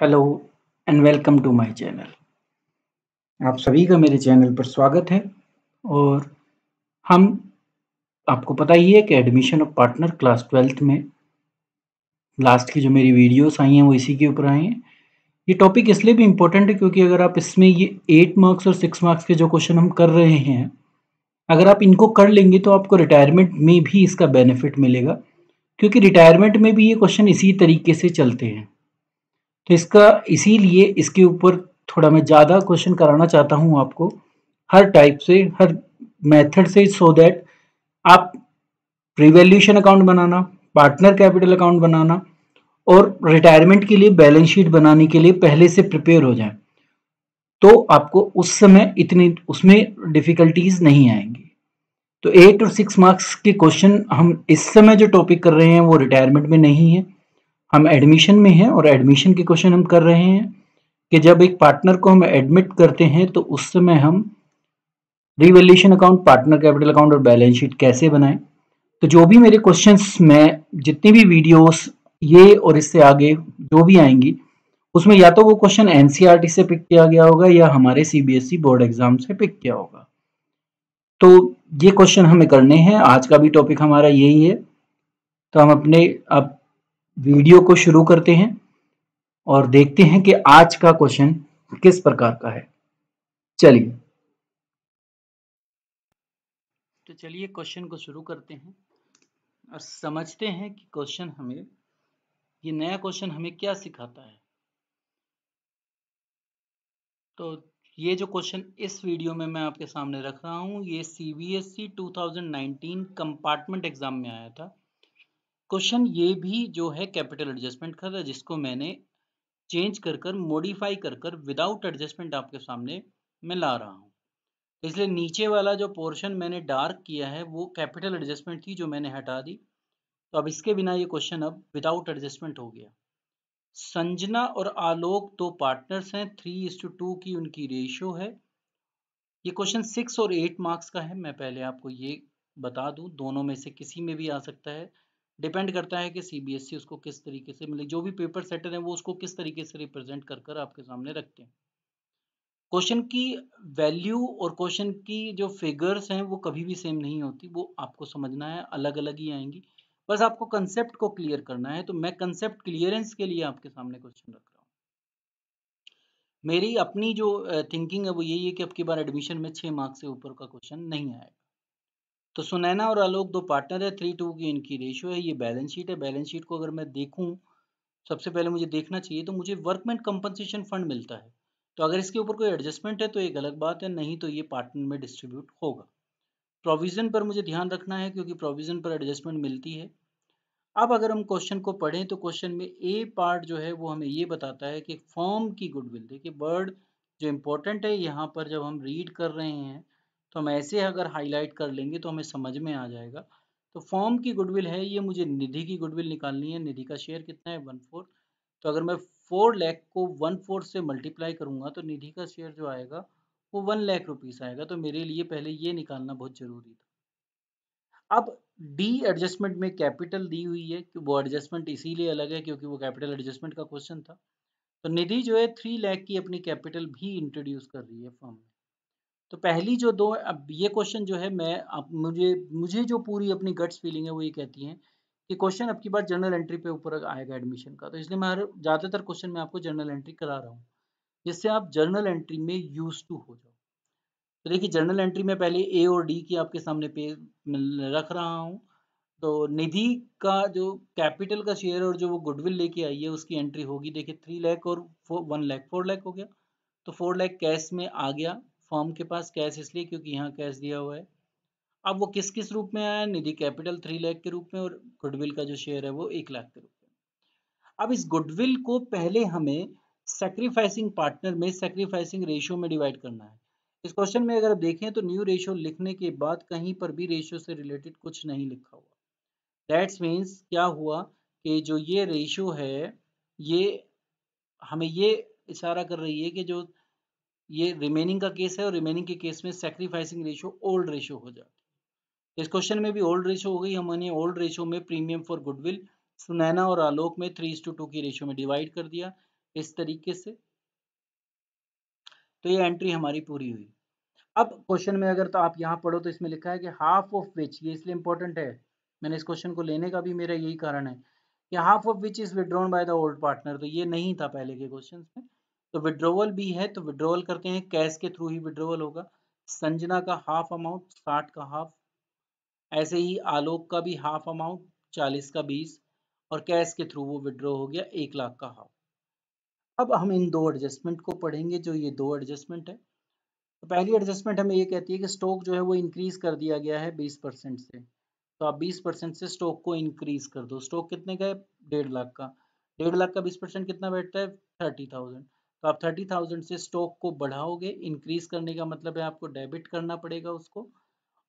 hello and welcome to my channel आप सभी का मेरे चैनल पर स्वागत है और हम आपको पता ही है कि admission of partner class twelfth में लास्ट की जो मेरी वीडियोस आई हैं वो इसी के ऊपर आई हैं ये टॉपिक इसलिए भी इम्पोर्टेंट है क्योंकि अगर आप इसमें ये एट मार्क्स और सिक्स मार्क्स के जो क्वेश्चन हम कर रहे हैं अगर आप इनको कर लेंगे तो आपको रिटायरमेंट में भी इसका बेनिफिट मिलेगा क्योंकि रिटायरमेंट में भी ये क्वेश्चन इसी तरीके से चलते हैं तो इसका इसीलिए इसके ऊपर थोड़ा मैं ज़्यादा क्वेश्चन कराना चाहता हूँ आपको हर टाइप से हर मेथड से सो दैट आप रिवेल्यूशन अकाउंट बनाना पार्टनर कैपिटल अकाउंट बनाना और रिटायरमेंट के लिए बैलेंस शीट बनाने के लिए पहले से प्रिपेयर हो जाए तो आपको उस समय इतनी उसमें डिफिकल्टीज नहीं आएंगी तो एट और सिक्स मार्क्स के क्वेश्चन हम इस समय जो टॉपिक कर रहे हैं वो रिटायरमेंट में नहीं है हम एडमिशन में हैं और एडमिशन के क्वेश्चन हम कर रहे हैं कि जब एक पार्टनर को हम एडमिट करते हैं तो उस समय हम revaluation account partner capital account और बैलेंस शीट कैसे बनाएं तो जो भी मेरे क्वेश्चंस में जितनी भी वीडियोस ये और इससे आगे जो भी आएंगी उसमें या तो वो क्वेश्चन एनसीईआरटी e से पिक किया गया होगा या हमारे सीबीएसई बोर्ड एग्जाम से पिक किया होगा तो ये क्वेश्चन हमें करने हैं आज का भी टॉपिक हमारा यही है तो हम अपने अब वीडियो को शुरू करते हैं और देखते हैं कि आज का क्वेश्चन किस प्रकार का है चलिए तो चलिए क्वेश्चन को शुरू करते हैं और समझते हैं कि क्वेश्चन हमें ये नया क्वेश्चन हमें क्या सिखाता है तो ये जो क्वेश्चन इस वीडियो में मैं आपके सामने रख रहा हूँ ये C B S E two compartment exam में आया था क्वेश्चन ये भी जो है कैपिटल एडजस्टमेंट का था जिसको मैंने चेंज कर कर मॉडिफाई कर कर विदाउट एडजस्टमेंट आपके सामने मैं ला रहा हूँ इसलिए नीचे वाला जो पोर्शन मैंने डार्क किया है वो कैपिटल एडजस्टमेंट थी जो मैंने हटा दी तो अब इसके बिना ये क्वेश्चन अब विदाउट एडजस्टमेंट हो गया संजना और आलोक दो पार्टनर्स हैं थ्री इज टू टू की उनकी रेशियो है ये क्वेश्चन सिक्स और एट मार्क्स का है मैं पहले आपको ये बता दूं दोनों में से किसी में भी आ सकता है डिपेंड करता है कि सीबीएसई e उसको किस तरीके से मिले जो भी पेपर सेटर है वो उसको किस तरीके से रिप्रेजेंट कर कर आपके सामने रखते हैं क्वेश्चन की वैल्यू और क्वेश्चन की जो फिगर्स हैं वो कभी भी सेम नहीं होती वो आपको समझना है अलग अलग ही आएंगी बस आपको कंसेप्ट को क्लियर करना है तो मैं कंसेप्ट क्लियरेंस के लिए आपके सामने क्वेश्चन रख रहा हूँ मेरी अपनी जो थिंकिंग है वो यही है कि अब की बार एडमिशन में छः मार्क्स से ऊपर का क्वेश्चन नहीं आएगा तो सुनैना और आलोक दो पार्टनर है थ्री टू की इनकी रेशियो है ये बैलेंस शीट है बैलेंस शीट को अगर मैं देखूँ सबसे पहले मुझे देखना चाहिए तो मुझे वर्कमेंट कंपनसेशन फंड मिलता है तो अगर इसके ऊपर कोई एडजस्टमेंट है तो एक अलग बात है नहीं तो ये पार्टनर में डिस्ट्रीब्यूट होगा प्रोविज़न पर मुझे ध्यान रखना है क्योंकि प्रोविज़न पर एडजस्टमेंट मिलती है अब अगर हम क्वेश्चन को पढ़ें तो क्वेश्चन में ए पार्ट जो है वो हमें ये बताता है कि फॉर्म की गुडविल देखिए वर्ड जो इम्पोर्टेंट है यहाँ पर जब हम रीड कर रहे हैं तो हम ऐसे अगर हाईलाइट कर लेंगे तो हमें समझ में आ जाएगा तो फॉर्म की गुडविल है ये मुझे निधि की गुडविल निकालनी है निधि का शेयर कितना है वन फोर तो अगर मैं फोर लैख को वन फोर से मल्टीप्लाई करूँगा तो निधि का शेयर जो आएगा वो वन लैख रुपीज़ आएगा तो मेरे लिए पहले ये निकालना बहुत ज़रूरी था अब डी एडजस्टमेंट में कैपिटल दी हुई है कि वो एडजस्टमेंट इसीलिए अलग है क्योंकि वो कैपिटल एडजस्टमेंट का क्वेश्चन था तो निधि जो है थ्री लैख की अपनी कैपिटल भी इंट्रोड्यूस कर रही है फॉर्म तो पहली जो दो अब ये क्वेश्चन जो है मैं अब मुझे मुझे जो पूरी अपनी गट्स फीलिंग है वो ये कहती है कि क्वेश्चन अब की बार जर्नल एंट्री पे ऊपर आएगा एडमिशन का तो इसलिए मैं ज़्यादातर क्वेश्चन मैं आपको जर्नल एंट्री करा रहा हूँ जिससे आप जर्नल एंट्री में यूज टू हो जाओ तो देखिए जर्नल एंट्री में पहले ए और डी की आपके सामने पे रख रहा हूँ तो निधि का जो कैपिटल का शेयर और जो वो गुडविल लेके आई है उसकी एंट्री होगी देखिए थ्री लैख और वन लैख फोर लैख हो गया तो फोर लैख कैश में आ गया फॉर्म के पास कैश इसलिए क्योंकि यहाँ कैश दिया हुआ है अब वो किस किस रूप में आया निधि कैपिटल थ्री लाख के रूप में और गुडविल का जो शेयर है वो एक लाख के रूप में अब इस गुडविल को पहले हमें सेक्रीफाइसिंग पार्टनर में सेक्रीफाइसिंग रेशियो में डिवाइड करना है इस क्वेश्चन में अगर आप देखें तो न्यू रेशियो लिखने के बाद कहीं पर भी रेशियो से रिलेटेड कुछ नहीं लिखा हुआ दैट्स मीन्स क्या हुआ कि जो ये रेशियो है ये हमें ये इशारा कर रही है कि जो ये रिमेनिंग का केस है और रिमेनिंग के केस में सेक्रीफाइसिंग रेशियो ओल्ड रेशियो हो जाती है इस क्वेश्चन में भी ओल्ड रेशियो हो गई हमने ओल्ड रेशियो में प्रीमियम फॉर गुडविल सुनैना और आलोक में थ्री टू टू की रेशियो में डिवाइड कर दिया इस तरीके से तो ये एंट्री हमारी पूरी हुई अब क्वेश्चन में अगर तो आप यहाँ पढ़ो तो इसमें लिखा है कि हाफ ऑफ विच ये इसलिए इंपॉर्टेंट है मैंने इस क्वेश्चन को लेने का भी मेरा यही कारण है कि half of which is withdrawn by the old partner तो ये नहीं था पहले के क्वेश्चन में तो विड्रोवल भी है तो विड्रोवल करते हैं कैश के थ्रू ही विड्रोवल होगा संजना का हाफ अमाउंट साठ का हाफ ऐसे ही आलोक का भी हाफ अमाउंट चालीस का बीस और कैश के थ्रू वो विड्रॉ हो गया एक लाख का हाफ अब हम इन दो एडजस्टमेंट को पढ़ेंगे जो ये दो एडजस्टमेंट है तो पहली एडजस्टमेंट हमें ये कहती है कि स्टॉक जो है वो इंक्रीज कर दिया गया है बीस परसेंट से तो आप बीस परसेंट से स्टॉक को इंक्रीज कर दो स्टॉक कितने का है डेढ़ लाख का डेढ़ लाख का बीस परसेंट कितना बैठता है थर्टी थाउजेंड तो आप थर्टी थाउजेंड से स्टॉक को बढ़ाओगे इंक्रीज करने का मतलब है आपको डेबिट करना पड़ेगा उसको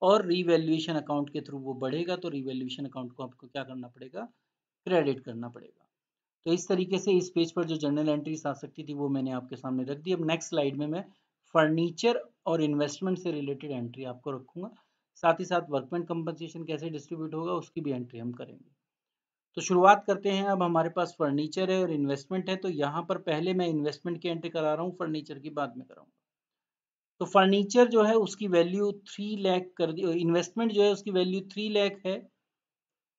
और रिवेल्यूशन अकाउंट के थ्रू वो बढ़ेगा तो रिवेल्यूशन अकाउंट को आपको क्या करना पड़ेगा क्रेडिट करना पड़ेगा तो इस तरीके से इस पेज पर जो जर्नल एंट्रीज आ सकती थी वो मैंने आपके सामने रख दी अब नेक्स्ट स्लाइड में मैं फर्नीचर और इन्वेस्टमेंट से रिलेटेड एंट्री आपको रखूंगा साथ ही साथ वर्कमेंट कंपनसेशन कैसे डिस्ट्रीब्यूट होगा उसकी भी एंट्री हम करेंगे तो शुरुआत करते हैं अब हमारे पास फर्नीचर है और इन्वेस्टमेंट है तो यहाँ पर पहले मैं इन्वेस्टमेंट की एंट्री करा रहा हूँ फर्नीचर की बाद में कराऊंगा तो फर्नीचर जो है उसकी वैल्यू थ्री लैख कर दी इन्वेस्टमेंट जो है उसकी वैल्यू थ्री लैख है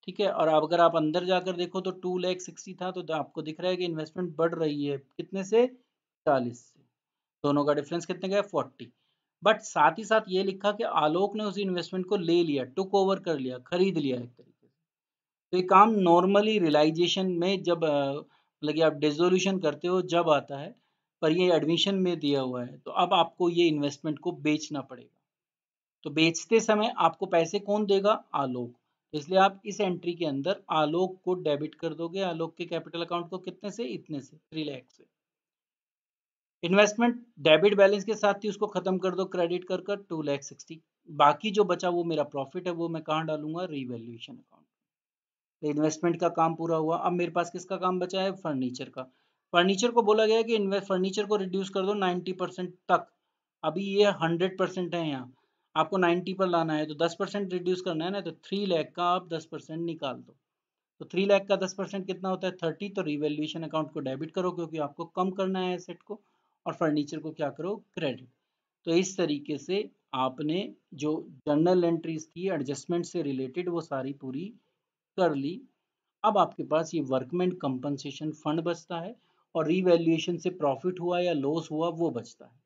ठीक है और अब अगर आप अंदर जाकर देखो तो टू लैख सिक्सटी था तो आपको दिख रहा है कि इन्वेस्टमेंट बढ़ रही है कितने से चालीस से दोनों का डिफरेंस कितने का है फोर्टी बट साथ ही साथ ये लिखा कि आलोक ने उस इन्वेस्टमेंट को ले लिया टुक ओवर कर लिया खरीद लिया एक तो ये काम नॉर्मली रियलाइजेशन में जब मतलब कि आप डिजोल्यूशन करते हो जब आता है पर ये एडमिशन में दिया हुआ है तो अब आपको ये इन्वेस्टमेंट को बेचना पड़ेगा तो बेचते समय आपको पैसे कौन देगा आलोक तो इसलिए आप इस एंट्री के अंदर आलोक को डेबिट कर दोगे आलोक के कैपिटल अकाउंट को कितने से इतने से थ्री लैख से इन्वेस्टमेंट डेबिट बैलेंस के साथ ही उसको खत्म कर दो क्रेडिट कर कर टू लैख सिक्सटी बाकी जो बचा वो मेरा प्रॉफिट है वो मैं कहाँ डालूंगा रीवैल्यूएशन अकाउंट इन्वेस्टमेंट का काम पूरा हुआ अब मेरे पास किसका काम बचा है फर्नीचर का फर्नीचर को बोला गया कि फर्नीचर को रिड्यूस कर दो 90 परसेंट तक अभी ये 100 परसेंट है यहाँ आपको 90 पर लाना है तो 10 परसेंट रिड्यूस करना है ना तो थ्री लैख का आप 10 परसेंट निकाल दो तो थ्री लैख का 10 परसेंट कितना होता है थर्टी तो रिवेल्यूशन अकाउंट को डेबिट करो क्योंकि आपको कम करना है एसेट को और फर्नीचर को क्या करो क्रेडिट तो इस तरीके से आपने जो जर्नल एंट्रीज थी एडजस्टमेंट से रिलेटेड वो सारी पूरी कर ली अब आपके पास ये वर्कमेंट कंपनसेशन फंड बचता है और रीवैल्यूएशन से प्रॉफिट हुआ या लॉस हुआ वो बचता है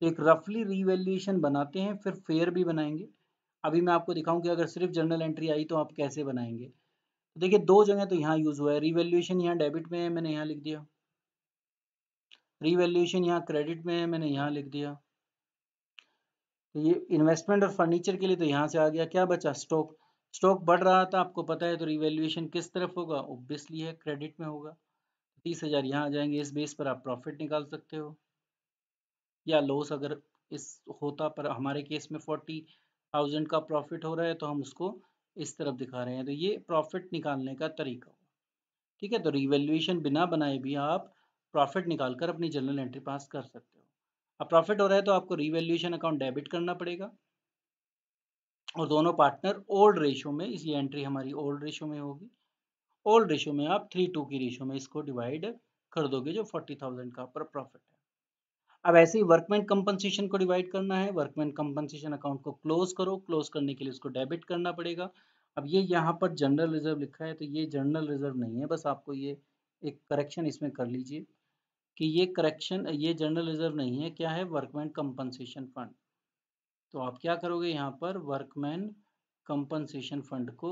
तो एक रफली रीवैल्यूएशन बनाते हैं फिर फेयर भी बनाएंगे अभी मैं आपको दिखाऊं कि अगर सिर्फ जर्नल एंट्री आई तो आप कैसे बनाएंगे तो देखिए दो जगह तो यहाँ यूज़ हुआ है रीवैल्यूएशन यहाँ डेबिट में है मैंने यहाँ लिख दिया रीवैल्यूएशन यहाँ क्रेडिट में है मैंने यहाँ लिख दिया तो ये इन्वेस्टमेंट और फर्नीचर के लिए तो यहाँ से आ गया क्या बचा स्टॉक स्टॉक बढ़ रहा था आपको पता है तो रिवेल्यूएशन किस तरफ होगा ओब्वियसली है क्रेडिट में होगा तीस हज़ार यहाँ आ जाएंगे इस बेस पर आप प्रॉफिट निकाल सकते हो या लॉस अगर इस होता पर हमारे केस में फोर्टी थाउजेंड का प्रॉफिट हो रहा है तो हम उसको इस तरफ दिखा रहे हैं तो ये प्रॉफिट निकालने का तरीका होगा ठीक है तो रिवेल्यूएशन बिना बनाए भी आप प्रॉफिट निकाल कर अपनी जनरल एंट्री पास कर सकते हो अब प्रॉफिट हो रहा है तो आपको रिवेल्यूएशन अकाउंट डेबिट करना पड़ेगा और दोनों पार्टनर ओल्ड रेशो में इसकी एंट्री हमारी ओल्ड रेशो में होगी ओल्ड रेशो में आप थ्री टू की रेशो में इसको डिवाइड कर दोगे जो फोर्टी थाउजेंड का पर प्रॉफिट है अब ऐसे ही वर्कमैन कंपनसेशन को डिवाइड करना है वर्कमैन कंपनसेशन अकाउंट को क्लोज करो क्लोज करने के लिए उसको डेबिट करना पड़ेगा अब ये यहाँ पर जनरल रिजर्व लिखा है तो ये जनरल रिजर्व नहीं है बस आपको ये एक करेक्शन इसमें कर लीजिए कि ये करेक्शन ये जनरल रिजर्व नहीं है क्या है वर्कमैन कंपनसेशन फंड तो आप क्या करोगे यहाँ पर वर्कमैन कंपनसेशन फंड को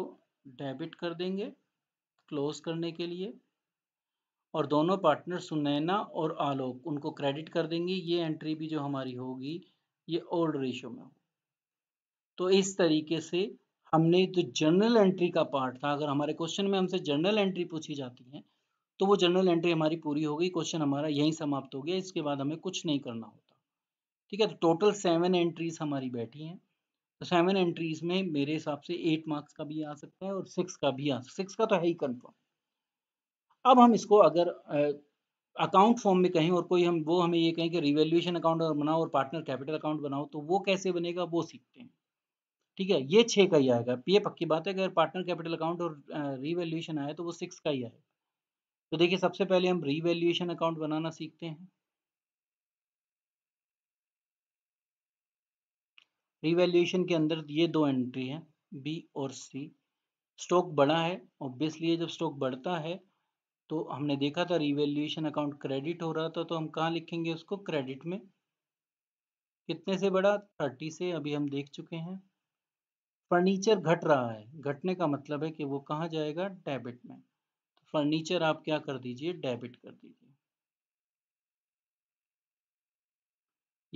डेबिट कर देंगे क्लोज करने के लिए और दोनों पार्टनर सुनैना और आलोक उनको क्रेडिट कर देंगे ये एंट्री भी जो हमारी होगी ये ओल्ड रेशो में होगी तो इस तरीके से हमने जो जर्नल एंट्री का पार्ट था अगर हमारे क्वेश्चन में हमसे जर्नल एंट्री पूछी जाती है तो वो जर्नल एंट्री हमारी पूरी हो गई क्वेश्चन हमारा यहीं समाप्त हो गया इसके बाद हमें कुछ नहीं करना होगा ठीक है तो टोटल सेवन एंट्रीज हमारी बैठी हैं तो सेवन एंट्रीज में मेरे हिसाब से एट मार्क्स का भी आ सकता है और सिक्स का भी आ सिक्स का तो है ही कन्फर्म अब हम इसको अगर अकाउंट फॉर्म में कहें और कोई हम वो हमें ये कहें कि रिवेल्यूशन अकाउंट और बनाओ और पार्टनर कैपिटल अकाउंट बनाओ तो वो कैसे बनेगा वो सीखते हैं ठीक है ये छः का ही आएगा ये पक्की बात है अगर पार्टनर कैपिटल अकाउंट और रिवेल्यूशन आया तो वो सिक्स का ही आएगा तो देखिए सबसे पहले हम रिवेल्यूशन अकाउंट बनाना सीखते हैं रिवेल्यूएशन के अंदर ये दो एंट्री हैं बी और सी स्टॉक बढ़ा है ऑब्वियसली जब स्टॉक बढ़ता है तो हमने देखा था रिवेल्यूएशन अकाउंट क्रेडिट हो रहा था तो हम कहाँ लिखेंगे उसको क्रेडिट में कितने से बढ़ा थर्टी से अभी हम देख चुके हैं फर्नीचर घट रहा है घटने का मतलब है कि वो कहाँ जाएगा डेबिट में तो फर्नीचर आप क्या कर दीजिए डेबिट कर दीजिए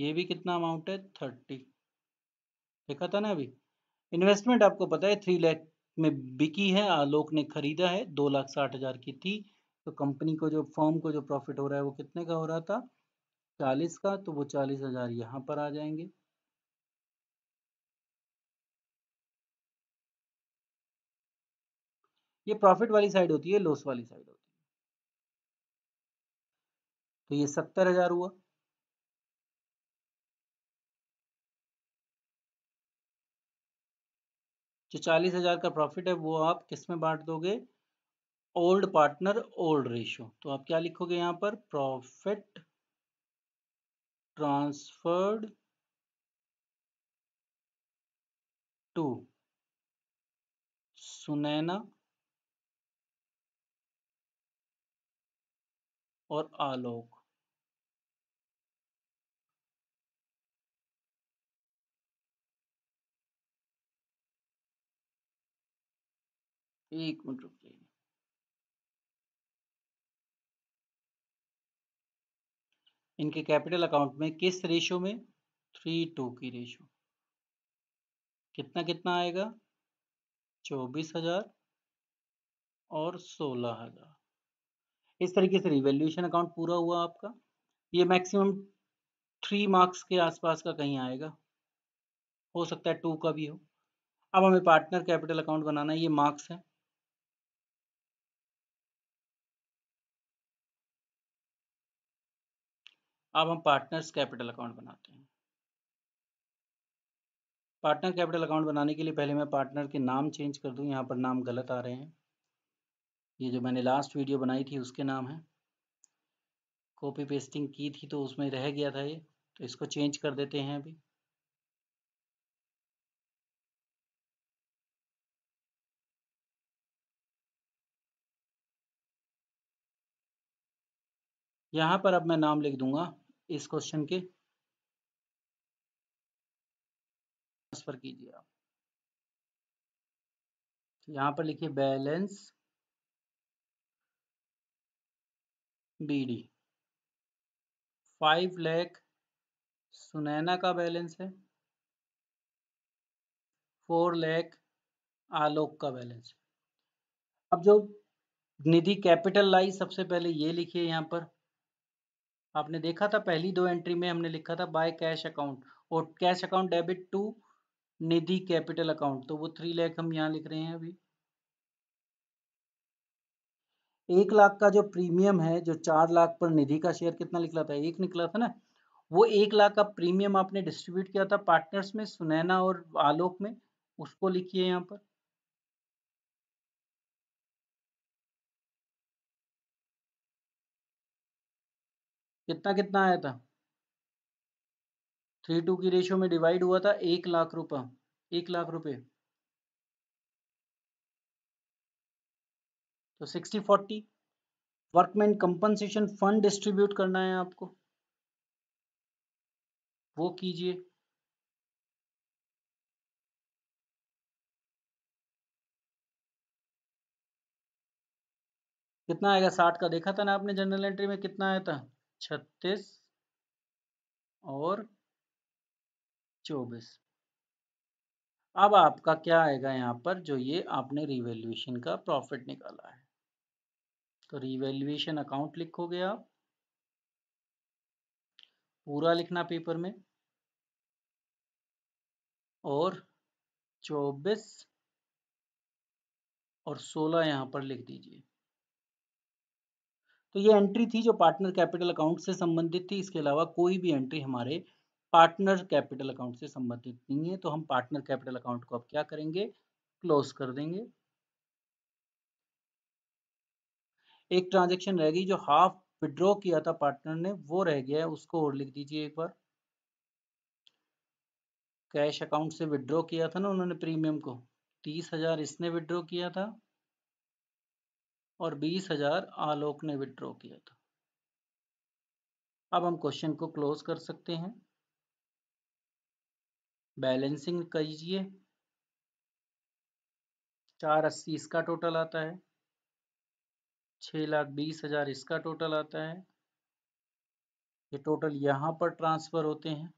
ये भी कितना अमाउंट है थर्टी देखा था ना अभी इन्वेस्टमेंट आपको पता है थ्री लैख में बिकी है आलोक ने खरीदा है दो लाख साठ हज़ार की थी तो कंपनी को जो फॉर्म को जो प्रॉफिट हो रहा है वो कितने का हो रहा था चालीस का तो वो चालीस हज़ार यहाँ पर आ जाएंगे ये प्रॉफिट वाली साइड होती है लॉस वाली साइड होती है तो ये सत्तर हज़ार हुआ जो चालीस हजार का प्रॉफिट है वो आप किस में बांट दोगे ओल्ड पार्टनर ओल्ड रेशियो तो आप क्या लिखोगे यहां पर प्रॉफिट ट्रांसफर्ड टू सुनैना और आलोक एक मिनट रुक जाइए इनके कैपिटल अकाउंट में किस रेशो में थ्री टू की रेशो कितना कितना आएगा चौबीस हजार और सोलह हजार इस तरीके से रिवेल्यूशन अकाउंट पूरा हुआ आपका ये मैक्सिमम थ्री मार्क्स के आसपास का कहीं आएगा हो सकता है टू का भी हो अब हमें पार्टनर कैपिटल अकाउंट बनाना है ये मार्क्स है अब हम पार्टनर्स कैपिटल अकाउंट बनाते हैं पार्टनर कैपिटल अकाउंट बनाने के लिए पहले मैं पार्टनर के नाम चेंज कर दूं यहाँ पर नाम गलत आ रहे हैं ये जो मैंने लास्ट वीडियो बनाई थी उसके नाम है कॉपी पेस्टिंग की थी तो उसमें रह गया था ये तो इसको चेंज कर देते हैं अभी यहाँ पर अब मैं नाम लिख दूंगा इस क्वेश्चन के ट्रांसफर कीजिए आप तो यहां पर लिखिए balance BD five lakh Sunaina का बैलेंस है फोर लैख आलोक का बैलेंस है अब जो निधि कैपिटल लाई सबसे पहले ये लिखिए यहां पर आपने देखा था पहली दो एंट्री में हमने लिखा था बाय कैश अकाउंट और cash account debit to Nidhi capital account तो वो थ्री लैख हम यहाँ लिख रहे हैं अभी एक लाख का जो प्रीमियम है जो चार लाख पर निधि का शेयर कितना निकला था एक निकला था ना वो एक लाख का प्रीमियम आपने डिस्ट्रीब्यूट किया था पार्टनर्स में सुनैना और आलोक में उसको लिखिए यहाँ पर कितना कितना आया था थ्री टू की रेशियो में डिवाइड हुआ था एक लाख रुपया एक लाख रुपए तो sixty forty workman compensation fund distribute करना है आपको वो कीजिए कितना आएगा साठ का देखा था ना आपने जनरल एंट्री में कितना आया था छत्तीस और चौबीस अब आपका क्या आएगा यहाँ पर जो ये आपने रिवेल्युएशन का प्रॉफिट निकाला है तो रिवेल्युएशन अकाउंट लिखोगे आप पूरा लिखना पेपर में और 24 और 16 यहाँ पर लिख दीजिए तो ये एंट्री थी जो पार्टनर कैपिटल अकाउंट से संबंधित थी इसके अलावा कोई भी एंट्री हमारे पार्टनर कैपिटल अकाउंट से संबंधित नहीं है तो हम पार्टनर कैपिटल अकाउंट को अब क्या करेंगे क्लोज कर देंगे एक ट्रांजेक्शन रह गई जो हाफ विड्रॉ किया था पार्टनर ने वो रह गया है उसको और लिख दीजिए एक बार कैश अकाउंट से विड्रॉ किया था ना उन्होंने प्रीमियम को तीस हजार इसने विड्रॉ किया था और बीस हजार आलोक ने विड्रॉ किया था अब हम क्वेश्चन को क्लोज कर सकते हैं बैलेंसिंग कीजिए चार अस्सी इसका टोटल आता है छ लाख बीस हजार इसका टोटल आता है ये टोटल यहां पर ट्रांसफ़र होते हैं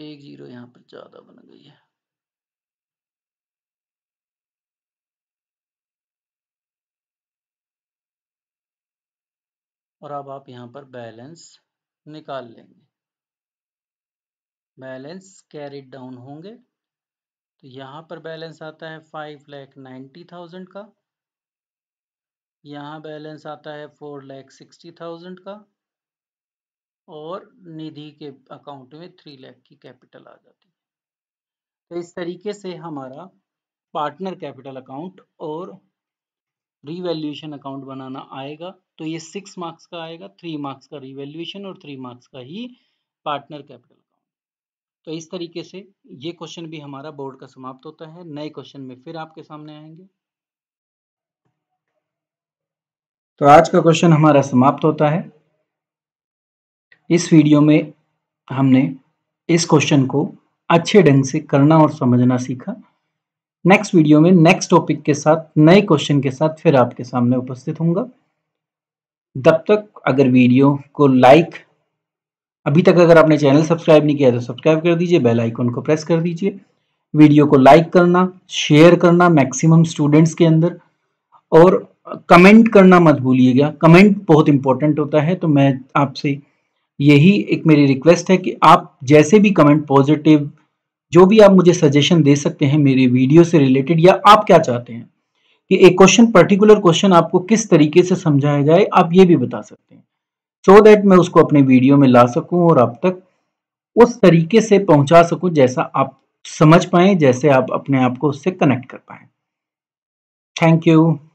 एक जीरो यहाँ पर ज़्यादा बन गई है और अब आप यहाँ पर बैलेंस निकाल लेंगे बैलेंस कैरिड डाउन होंगे तो यहाँ पर बैलेंस आता है फाइव लैख नाइन्टी थाउजेंड का यहाँ बैलेंस आता है फोर लैख सिक्सटी थाउजेंड का और निधि के अकाउंट में थ्री लैख की कैपिटल आ जाती है तो इस तरीके से हमारा पार्टनर कैपिटल अकाउंट और रिवेल्यूशन अकाउंट बनाना आएगा तो ये सिक्स मार्क्स का आएगा थ्री मार्क्स का रिवेल्यूशन और थ्री मार्क्स का ही पार्टनर कैपिटल अकाउंट तो इस तरीके से ये क्वेश्चन भी हमारा बोर्ड का समाप्त होता है नए क्वेश्चन में फिर आपके सामने आएंगे तो आज का क्वेश्चन हमारा समाप्त होता है इस वीडियो में हमने इस क्वेश्चन को अच्छे ढंग से करना और समझना सीखा नेक्स्ट वीडियो में नेक्स्ट टॉपिक के साथ नए क्वेश्चन के साथ फिर आपके सामने उपस्थित होऊंगा तब तक अगर वीडियो को लाइक अभी तक अगर आपने चैनल सब्सक्राइब नहीं किया तो सब्सक्राइब कर दीजिए बेल आइकन को प्रेस कर दीजिए वीडियो को लाइक करना शेयर करना मैक्सिमम स्टूडेंट्स के अंदर और कमेंट करना मत भूलिएगा कमेंट बहुत इंपॉर्टेंट होता है तो मैं आपसे यही एक मेरी रिक्वेस्ट है कि आप जैसे भी कमेंट पॉजिटिव जो भी आप मुझे सजेशन दे सकते हैं मेरे वीडियो से रिलेटेड या आप क्या चाहते हैं कि एक क्वेश्चन पर्टिकुलर क्वेश्चन आपको किस तरीके से समझाया जाए आप ये भी बता सकते हैं सो so दैट मैं उसको अपने वीडियो में ला सकूं और आप तक उस तरीके से पहुंचा सकूं जैसा आप समझ पाए जैसे आप अपने आप को उससे कनेक्ट कर पाए थैंक यू